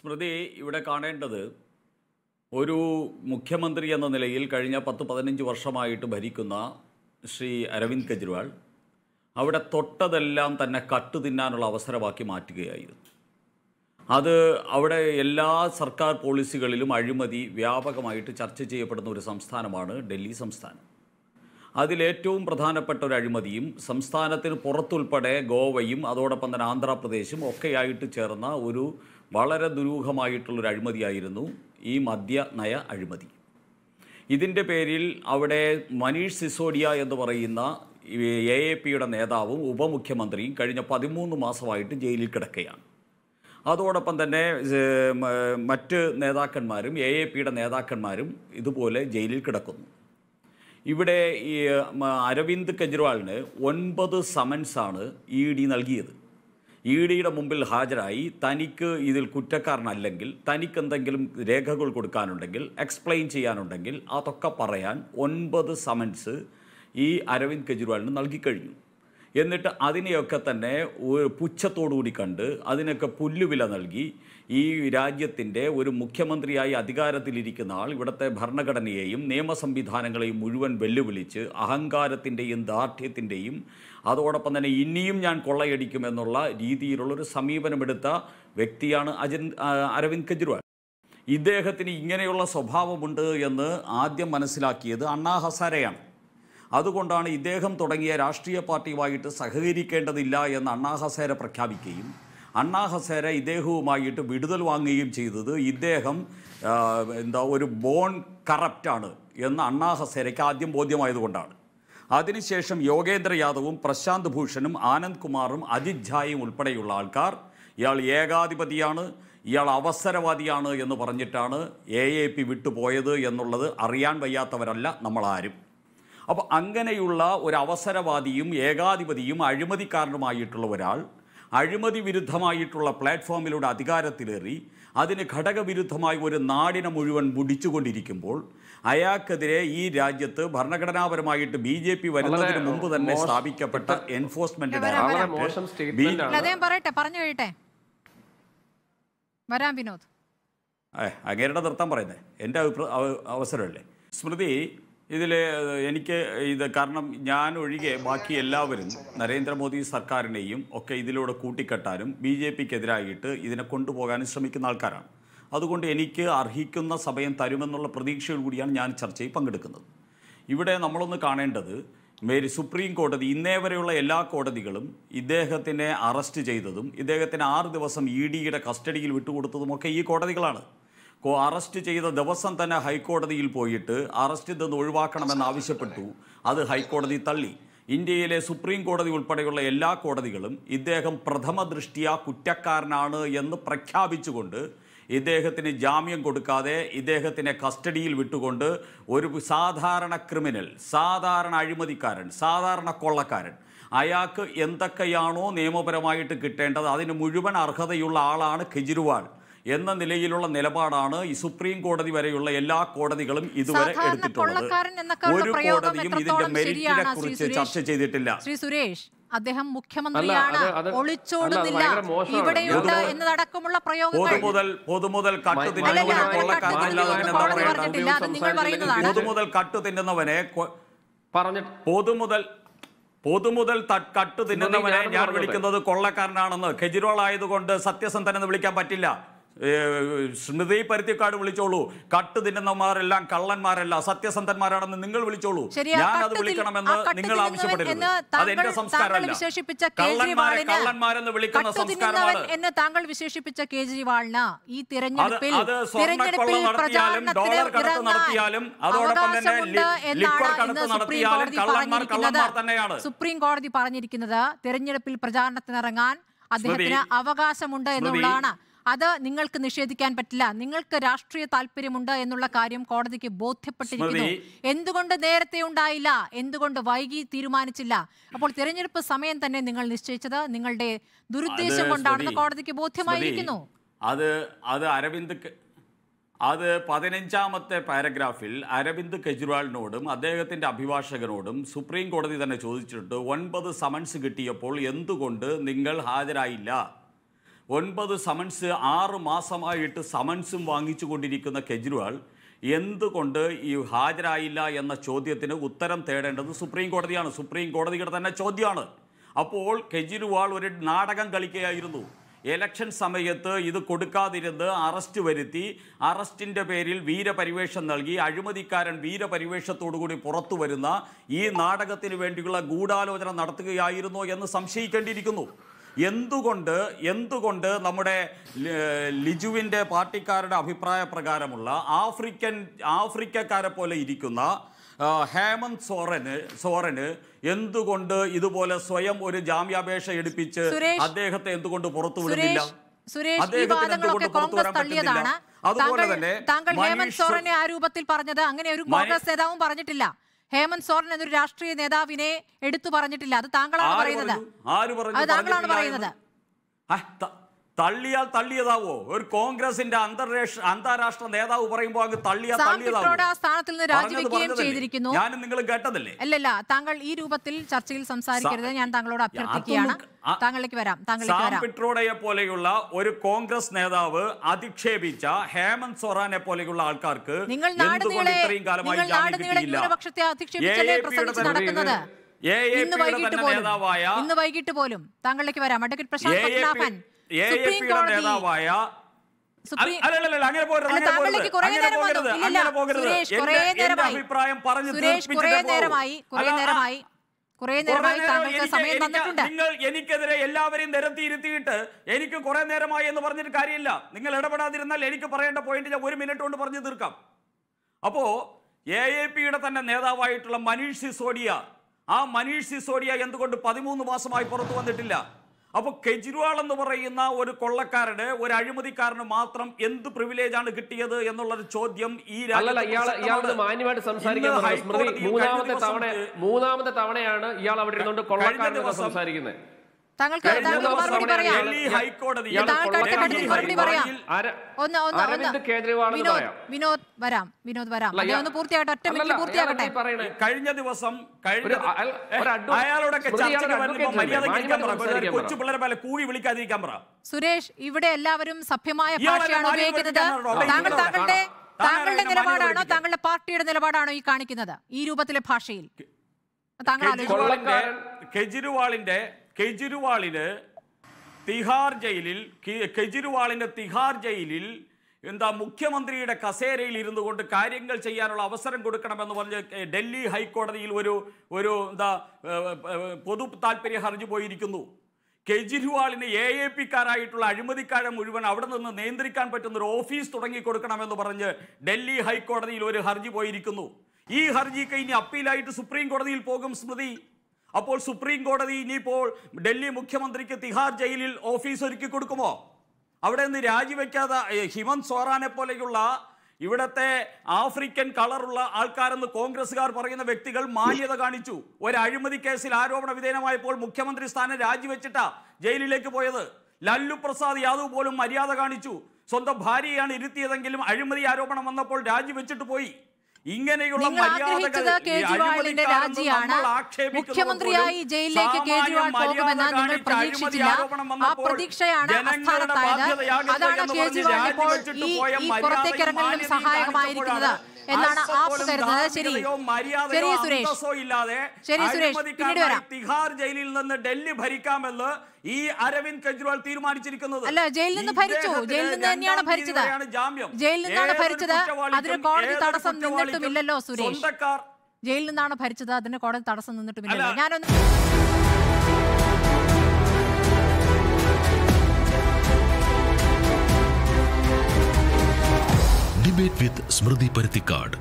സ്മൃതി ഇവിടെ കാണേണ്ടത് ഒരു മുഖ്യമന്ത്രി എന്ന നിലയിൽ കഴിഞ്ഞ പത്ത് പതിനഞ്ച് വർഷമായിട്ട് ഭരിക്കുന്ന ശ്രീ അരവിന്ദ് കെജ്രിവാൾ അവിടെ തൊട്ടതെല്ലാം തന്നെ കട്ട് തിന്നാനുള്ള അവസരമാക്കി മാറ്റുകയായിരുന്നു അത് അവിടെ എല്ലാ സർക്കാർ പോളിസികളിലും അഴിമതി വ്യാപകമായിട്ട് ചർച്ച ചെയ്യപ്പെടുന്ന ഒരു സംസ്ഥാനമാണ് ഡൽഹി സംസ്ഥാനം അതിലേറ്റവും പ്രധാനപ്പെട്ട ഒരു അഴിമതിയും സംസ്ഥാനത്തിന് പുറത്തുൾപ്പെടെ ഗോവയും അതോടൊപ്പം തന്നെ ആന്ധ്രാപ്രദേശും ഒക്കെയായിട്ട് ചേർന്ന ഒരു വളരെ ദുരൂഹമായിട്ടുള്ളൊരു അഴിമതിയായിരുന്നു ഈ മദ്യ നയ അഴിമതി ഇതിൻ്റെ പേരിൽ അവിടെ മനീഷ് സിസോഡിയ എന്ന് പറയുന്ന എ എ പിയുടെ നേതാവും ഉപമുഖ്യമന്ത്രിയും കഴിഞ്ഞ പതിമൂന്ന് മാസമായിട്ട് ജയിലിൽ കിടക്കുകയാണ് അതോടൊപ്പം തന്നെ മറ്റ് നേതാക്കന്മാരും എ എ പിയുടെ നേതാക്കന്മാരും ഇതുപോലെ ജയിലിൽ കിടക്കുന്നു ഇവിടെ ഈ അരവിന്ദ് കെജ്രിവാളിന് ഒൻപത് സമൻസാണ് ഇ ഡി നൽകിയത് ഇ ഡിയുടെ മുമ്പിൽ ഹാജരായി തനിക്ക് ഇതിൽ കുറ്റക്കാരനല്ലെങ്കിൽ തനിക്ക് എന്തെങ്കിലും രേഖകൾ കൊടുക്കാനുണ്ടെങ്കിൽ എക്സ്പ്ലെയിൻ ചെയ്യാനുണ്ടെങ്കിൽ അതൊക്കെ പറയാൻ ഒൻപത് സമൻസ് ഈ അരവിന്ദ് കെജ്രിവാളിന് നൽകിക്കഴിഞ്ഞു എന്നിട്ട് അതിനെയൊക്കെ തന്നെ ഒരു പുച്ഛത്തോടുകൂടി കണ്ട് അതിനൊക്കെ പുല്ലുവില നൽകി ഈ രാജ്യത്തിൻ്റെ ഒരു മുഖ്യമന്ത്രിയായി അധികാരത്തിലിരിക്കുന്ന ആൾ ഇവിടുത്തെ ഭരണഘടനയെയും നിയമ സംവിധാനങ്ങളെയും മുഴുവൻ വെല്ലുവിളിച്ച് അഹങ്കാരത്തിൻ്റെയും ദാർഢ്യത്തിൻ്റെയും അതോടൊപ്പം തന്നെ ഇനിയും ഞാൻ കൊള്ളയടിക്കുമെന്നുള്ള രീതിയിലുള്ളൊരു സമീപനമെടുത്ത വ്യക്തിയാണ് അജിൻ അരവിന്ദ് കെജ്രിവാൾ ഇദ്ദേഹത്തിന് ഇങ്ങനെയുള്ള സ്വഭാവമുണ്ട് എന്ന് ആദ്യം മനസ്സിലാക്കിയത് അണ്ണാ ഹസാരയാണ് അതുകൊണ്ടാണ് ഇദ്ദേഹം തുടങ്ങിയ രാഷ്ട്രീയ പാർട്ടിയുമായിട്ട് സഹകരിക്കേണ്ടതില്ല എന്ന് അണ്ണാ ഹസേര പ്രഖ്യാപിക്കുകയും അണ്ണാ ഹസേര ഇദ്ദേഹവുമായിട്ട് വിടുതൽ വാങ്ങുകയും ചെയ്തത് ഇദ്ദേഹം എന്താ ഒരു ബോൺ കറപ്റ്റാണ് എന്ന് അണ്ണാ ഹസേരയ്ക്ക് ആദ്യം ബോധ്യമായതുകൊണ്ടാണ് അതിനുശേഷം യോഗേന്ദ്ര യാദവും പ്രശാന്ത് ഭൂഷണും ആനന്ദ് കുമാറും അജിത് ഝായും ഉൾപ്പെടെയുള്ള ആൾക്കാർ ഇയാൾ ഏകാധിപതിയാണ് ഇയാൾ അവസരവാദിയാണ് എന്ന് പറഞ്ഞിട്ടാണ് എ എ പി വിട്ടുപോയത് എന്നുള്ളത് അറിയാൻ വയ്യാത്തവരല്ല നമ്മളാരും അപ്പോൾ അങ്ങനെയുള്ള ഒരു അവസരവാദിയും ഏകാധിപതിയും അഴിമതിക്കാരനുമായിട്ടുള്ള ഒരാൾ അഴിമതി വിരുദ്ധമായിട്ടുള്ള പ്ലാറ്റ്ഫോമിലൂടെ അധികാരത്തിലേറി അതിന് ഘടകവിരുദ്ധമായി ഒരു നാടിനെ മുഴുവൻ മുടിച്ചുകൊണ്ടിരിക്കുമ്പോൾ അയാൾക്കെതിരെ ഈ രാജ്യത്ത് ഭരണഘടനാപരമായിട്ട് ബി ജെ പി വരുന്നതിന് മുമ്പ് തന്നെ സ്ഥാപിക്കപ്പെട്ട എൻഫോഴ്സ്മെന്റ് വരാം വിനോദ് അങ്ങേരുടെ നൃത്തം പറയുന്നത് എൻ്റെ അഭിപ്രായ അവസരമല്ലേ സ്മൃതി ഇതിൽ എനിക്ക് ഇത് കാരണം ഞാൻ ഒഴികെ ബാക്കി എല്ലാവരും നരേന്ദ്രമോദി സർക്കാരിനെയും ഒക്കെ ഇതിലൂടെ കൂട്ടിക്കെട്ടാനും ബി ജെ പിക്കെതിരായിട്ട് ഇതിനെ കൊണ്ടുപോകാനും ശ്രമിക്കുന്ന ആൾക്കാരാണ് അതുകൊണ്ട് എനിക്ക് അർഹിക്കുന്ന സമയം തരുമെന്നുള്ള പ്രതീക്ഷയോട് കൂടിയാണ് ഞാൻ ചർച്ചയിൽ പങ്കെടുക്കുന്നത് ഇവിടെ നമ്മളൊന്ന് കാണേണ്ടത് മേരി സുപ്രീം കോടതി ഇന്നേ വരെയുള്ള എല്ലാ കോടതികളും ഇദ്ദേഹത്തിനെ അറസ്റ്റ് ചെയ്തതും ഇദ്ദേഹത്തിന് ആറ് ദിവസം ഇ ഡിയുടെ കസ്റ്റഡിയിൽ വിട്ടുകൊടുത്തതുമൊക്കെ ഈ കോടതികളാണ് അറസ്റ്റ് ചെയ്ത ദിവസം തന്നെ ഹൈക്കോടതിയിൽ പോയിട്ട് അറസ്റ്റ് ഇതെന്ന് ഒഴിവാക്കണമെന്ന് ആവശ്യപ്പെട്ടു അത് ഹൈക്കോടതി തള്ളി ഇന്ത്യയിലെ സുപ്രീം കോടതി ഉൾപ്പെടെയുള്ള എല്ലാ കോടതികളും ഇദ്ദേഹം പ്രഥമ ദൃഷ്ടിയ കുറ്റക്കാരനാണ് എന്ന് പ്രഖ്യാപിച്ചുകൊണ്ട് ഇദ്ദേഹത്തിന് ജാമ്യം കൊടുക്കാതെ ഇദ്ദേഹത്തിനെ കസ്റ്റഡിയിൽ വിട്ടുകൊണ്ട് ഒരു സാധാരണ ക്രിമിനൽ സാധാരണ അഴിമതിക്കാരൻ സാധാരണ കൊള്ളക്കാരൻ അയാൾക്ക് എന്തൊക്കെയാണോ നിയമപരമായിട്ട് കിട്ടേണ്ടത് അതിന് മുഴുവൻ അർഹതയുള്ള ആളാണ് കെജ്രിവാൾ എന്ന നിലയിലുള്ള നിലപാടാണ് ഈ സുപ്രീം കോടതി വരെയുള്ള എല്ലാ കോടതികളും ഇതുവരെ എടുത്തിട്ടുള്ളത് ഒരു കോടതിയും ഇതിന്റെ മെറിറ്റിനെ കുറിച്ച് ചർച്ച ചെയ്തിട്ടില്ല ശ്രീ സുരേഷ് അദ്ദേഹം മുഖ്യമന്ത്രിയാണ് ഒളിച്ചോടുന്നില്ല ഇവിടെയുണ്ട് എന്നതടക്കമുള്ള പൊതുമുതൽ കട്ട് തിന്നുന്നവനെ പൊതുമുതൽ പൊതുമുതൽ കട്ട് തിന്നുന്നവനെ ഞാൻ വിളിക്കുന്നത് കൊള്ളക്കാരനാണെന്ന് കെജ്രിവാൾ ആയതുകൊണ്ട് സത്യസന്ധനെന്ന് വിളിക്കാൻ പറ്റില്ല സ്മൃതി പരുത്തിക്കാട് വിളിച്ചോളൂ കട്ട് തിന്നുന്നവരെല്ലാം കള്ളന്മാരല്ല സത്യസന്ധന്മാരാണെന്ന് നിങ്ങൾ വിളിച്ചോളൂ ഞാൻ അത് വിളിക്കണമെന്ന് നിങ്ങൾ ആവശ്യപ്പെട്ടിരുന്നു അത് എന്റെ സംസ്കാരമല്ല കള്ളന്മാരെ കള്ളന്മാരെന്ന് വിളിക്കുന്ന സംസ്കാരമാണ് എന്ന് താങ്കൾ വിശേഷിപ്പിച്ച കേജ്രിവാളിന് ഈ തിരഞ്ഞെടുപ്പിൽ തിരഞ്ഞെടുപ്പിൽ ഡോളർ കടത്ത് നടത്തിയാലും അതോടൊപ്പം തന്നെ ലിക്വർ കടത്ത് കള്ളന്മാർ കള്ളന്മാർ തന്നെയാണ് സുപ്രീം കോടതി പറഞ്ഞിരിക്കുന്നത് തിരഞ്ഞെടുപ്പിൽ പ്രചാരണത്തിനിറങ്ങാൻ അദ്ദേഹത്തിന് അവകാശമുണ്ട് എന്നുള്ളതാണ് അത് നിങ്ങൾക്ക് നിഷേധിക്കാൻ പറ്റില്ല നിങ്ങൾക്ക് രാഷ്ട്രീയ താല്പര്യമുണ്ട് എന്നുള്ള കാര്യം കോടതിക്ക് ബോധ്യപ്പെട്ടിരിക്കുന്നു എന്തുകൊണ്ട് നേരത്തെ ഉണ്ടായില്ല എന്തുകൊണ്ട് വൈകി തീരുമാനിച്ചില്ല അപ്പോൾ തിരഞ്ഞെടുപ്പ് സമയം തന്നെ നിങ്ങൾ നിശ്ചയിച്ചത് നിങ്ങളുടെ ദുരുദ്ദേശം കൊണ്ടാണെന്ന് കോടതിക്ക് ബോധ്യമായിരിക്കുന്നു അത് അത് അരവിന്ദ് അത് പതിനഞ്ചാമത്തെ പാരഗ്രാഫിൽ അരവിന്ദ് കെജ്രിവാളിനോടും അദ്ദേഹത്തിൻ്റെ അഭിഭാഷകനോടും സുപ്രീം കോടതി തന്നെ ചോദിച്ചിട്ടുണ്ട് ഒൻപത് സമൻസ് കിട്ടിയപ്പോൾ എന്തുകൊണ്ട് നിങ്ങൾ ഹാജരായില്ല ഒൻപത് സമൻസ് ആറ് മാസമായിട്ട് സമൻസും വാങ്ങിച്ചു കൊണ്ടിരിക്കുന്ന കെജ്രിവാൾ എന്തുകൊണ്ട് ഈ ഹാജരായില്ല എന്ന ചോദ്യത്തിന് ഉത്തരം തേടേണ്ടത് സുപ്രീം കോടതിയാണ് സുപ്രീം കോടതിയുടെ തന്നെ ചോദ്യമാണ് അപ്പോൾ കെജ്രിവാൾ ഒരു നാടകം കളിക്കുകയായിരുന്നു എലക്ഷൻ സമയത്ത് ഇത് കൊടുക്കാതിരുന്ന് അറസ്റ്റ് വരുത്തി അറസ്റ്റിൻ്റെ പേരിൽ വീരപരിവേഷം നൽകി അഴിമതിക്കാരൻ വീരപരിവേഷത്തോടുകൂടി പുറത്തു വരുന്ന ഈ നാടകത്തിന് വേണ്ടിയുള്ള ഗൂഢാലോചന നടത്തുകയായിരുന്നോ എന്ന് സംശയിക്കേണ്ടിയിരിക്കുന്നു എന്തുകൊണ്ട് എന്തുകൊണ്ട് നമ്മുടെ ലിജുവിൻ്റെ പാർട്ടിക്കാരുടെ അഭിപ്രായ പ്രകാരമുള്ള ആഫ്രിക്കൻ ആഫ്രിക്കക്കാരെ പോലെ ഇരിക്കുന്ന ഹേമന്ത് സോറന് സോറന് എന്തുകൊണ്ട് ഇതുപോലെ സ്വയം ഒരു ജാമ്യാപേക്ഷ എടുപ്പിച്ച് അദ്ദേഹത്തെ എന്തുകൊണ്ട് പുറത്തു വിടുന്നില്ല സുരേഷ് ഈ കോൺഗ്രസ് തള്ളിയതാണ് താങ്കൾ ഹേമന്ത് സോറനെ ആ രൂപത്തിൽ പറഞ്ഞത് അങ്ങനെ ഒരു കോൺഗ്രസ് നേതാവും പറഞ്ഞിട്ടില്ല ഹേമന്ത് സോറൻ എന്നൊരു രാഷ്ട്രീയ നേതാവിനെ എടുത്തു പറഞ്ഞിട്ടില്ല അത് താങ്കളാണ് പറയുന്നത് അത് താങ്കളാണ് പറയുന്നത് തള്ളിയാൽ തള്ളിയതാവോ ഒരു കോൺഗ്രസിന്റെ അന്താരാഷ്ട്ര നേതാവ് പറയുമ്പോൾ അങ്ങ് തള്ളിയാൽ തള്ളിയതാവോ സ്ഥാനത്തിൽ നിന്ന് രാജിവെക്കുകയും ചെയ്തിരിക്കുന്നു ഞാനും നിങ്ങൾ കേട്ടതല്ലേ അല്ലല്ല താങ്കൾ ഈ രൂപത്തിൽ ചർച്ചയിൽ സംസാരിക്കരുത് ഞാൻ താങ്കളോട് അഭ്യർത്ഥിക്കുകയാണ് താങ്കളിലേക്ക് വരാം പിട്രോഡയെ പോലെയുള്ള ഒരു കോൺഗ്രസ് നേതാവ് അധിക്ഷേപിച്ച ഹേമന്ത് സോറാനെ പോലെയുള്ള ആൾക്കാർക്ക് നിങ്ങൾ നാടുനീളെ നിങ്ങൾ നടക്കുന്നത് ഇന്ന് വൈകിട്ട് പോലും വൈകിട്ട് പോലും താങ്കളിലേക്ക് വരാം അഡ്വക്കേറ്റ് പ്രശാന്ത് പത്മനാഭൻ സുപ്രീം കോടതി താങ്കളിലേക്ക് നേരം സുരേഷ് നേരമായി സുരേഷ് നേരമായി നേരമായി കുറെ നേരമായി താങ്കൾക്ക് സമയം തന്നിട്ടുണ്ട് നിങ്ങൾ എനിക്കെതിരെ എല്ലാവരെയും നിരത്തിയിരുത്തിയിട്ട് എനിക്ക് കുറെ നേരമായി എന്ന് പറഞ്ഞിട്ട് കാര്യമില്ല നിങ്ങൾ ഇടപെടാതിരുന്നാൽ എനിക്ക് പറയേണ്ട പോയിന്റ് ഞാൻ ഒരു മിനിറ്റ് കൊണ്ട് പറഞ്ഞു തീർക്കാം അപ്പോ എ എ പിയുടെ തന്നെ നേതാവായിട്ടുള്ള മനീഷ് സിസോഡിയ ആ മനീഷ് സിസോഡിയ എന്തുകൊണ്ട് പതിമൂന്ന് മാസമായി പുറത്തു വന്നിട്ടില്ല അപ്പോൾ കെജ്രിവാൾ എന്ന് പറയുന്ന ഒരു കൊള്ളക്കാരന് ഒരു അഴിമതിക്കാരന് മാത്രം എന്ത് പ്രിവിലേജ് ആണ് കിട്ടിയത് എന്നുള്ളൊരു ചോദ്യം ഈ മാന്യമായിട്ട് സംസാരിക്കാൻ മൂന്നാമത്തെ മൂന്നാമത്തെ തവണയാണ് ഇയാൾ അവിടെ ഇരുന്നുകൊണ്ട് കൊള്ളക്കാരനോട് സംസാരിക്കുന്നത് ഒന്ന് ഒന്ന് വിനോദ് വരാം വിനോദ് വരാം കഴിഞ്ഞ ദിവസം കഴിഞ്ഞ അയാളോടൊക്കെ കൊച്ചു പിള്ളേരെ പോലെ കൂവി വിളിക്കാതിരിക്കാൻ പറ സുരേഷ് ഇവിടെ എല്ലാവരും സഭ്യമായ ഭാഷയാണ് ഉപയോഗിക്കുന്നത് താങ്കൾ താങ്കളുടെ താങ്കളുടെ നിലപാടാണോ താങ്കളുടെ പാർട്ടിയുടെ നിലപാടാണോ ഈ കാണിക്കുന്നത് ഈ രൂപത്തിലെ ഭാഷയിൽ കെജ്രിവാളിന്റെ കെജ്രിവാളിന് തിഹാർ ജയിലിൽ കെജ്രിവാളിൻ്റെ തിഹാർ ജയിലിൽ എന്താ മുഖ്യമന്ത്രിയുടെ കസേരയിൽ ഇരുന്നു കൊണ്ട് കാര്യങ്ങൾ ചെയ്യാനുള്ള അവസരം കൊടുക്കണമെന്ന് പറഞ്ഞ് ഡൽഹി ഹൈക്കോടതിയിൽ ഒരു ഒരു എന്താ പൊതു താല്പര്യ ഹർജി പോയിരിക്കുന്നു കെജ്രിവാളിന് എ എ പിക്കാരായിട്ടുള്ള അഴിമതിക്കാരെ മുഴുവൻ അവിടെ നിന്ന് നിയന്ത്രിക്കാൻ പറ്റുന്ന ഒരു ഓഫീസ് തുടങ്ങി കൊടുക്കണമെന്ന് പറഞ്ഞ് ഡൽഹി ഹൈക്കോടതിയിൽ ഒരു ഹർജി പോയിരിക്കുന്നു ഈ ഹർജിക്ക് ഇനി അപ്പീലായിട്ട് സുപ്രീം കോടതിയിൽ പോകും സ്മൃതി അപ്പോൾ സുപ്രീം കോടതി ഇനിയിപ്പോൾ ഡൽഹി മുഖ്യമന്ത്രിക്ക് തിഹാർ ജയിലിൽ ഓഫീസ് ഒരുക്കി കൊടുക്കുമോ അവിടെ നിന്ന് രാജിവെക്കാതെ ഹിമന്ത് സോറാനെ പോലെയുള്ള ഇവിടത്തെ ആഫ്രിക്കൻ കളറുള്ള ആൾക്കാരെന്ന് കോൺഗ്രസ്സുകാർ പറയുന്ന വ്യക്തികൾ മാന്യത കാണിച്ചു ഒരു അഴിമതി കേസിൽ ആരോപണ വിധേയമായപ്പോൾ മുഖ്യമന്ത്രി സ്ഥാനം രാജിവെച്ചിട്ടാ ജയിലിലേക്ക് പോയത് ലല്ലു പ്രസാദ് യാദവ് പോലും മര്യാദ കാണിച്ചു സ്വന്തം ഭാര്യയാണ് ഇരുത്തിയതെങ്കിലും അഴിമതി ആരോപണം വന്നപ്പോൾ രാജിവെച്ചിട്ട് പോയി ഇങ്ങനെയുള്ള ആഗ്രഹിച്ചത് കേജ്രിവാളിന്റെ രാജിയാണ് മുഖ്യമന്ത്രിയായി ജയിലിലേക്ക് കേജ്രിവാൾ പോകുമെന്ന് നിങ്ങൾ പ്രതീക്ഷിച്ചില്ല ആ പ്രതീക്ഷയാണ് അസ്ഥാനത്തായത് അതാണ് കേജ്രിവാൾ ഇപ്പോൾ ഈ പുറത്തേക്കിറങ്ങലിനും സഹായകമായിരിക്കുന്നത് എന്നാണ് ആപ്പ് കരുതുന്നത് ശരി ശരി സുരേഷ് ഇല്ലാതെ ശരി സുരേഷ് പിന്നീട് വരാം തിഹാർ ജയിലിൽ നിന്ന് ഡൽഹി ഭരിക്കാമെന്ന് ഈ അരവിന്ദ് കെജ്രിവാൾ തീരുമാനിച്ചിരിക്കുന്നത് അല്ല ജയിലിൽ നിന്ന് ഭരിച്ചു ജയിലിൽ നിന്ന് തന്നെയാണ് ഭരിച്ചത് ജയിലിൽ നിന്നാണ് ഭരിച്ചത് അതിന് കോടതി തടസ്സം നിന്നിട്ടുമില്ലല്ലോ സുരേഷ് സ്വന്തക്കാർ ജയിലിൽ നിന്നാണ് ഭരിച്ചത് അതിന് കോടതി തടസ്സം നിന്നിട്ടുമില്ലല്ലോ ഞാനൊന്ന് ഡിബേറ്റ് വിത്ത് സ്മൃതി പരുത്തിക്കാട്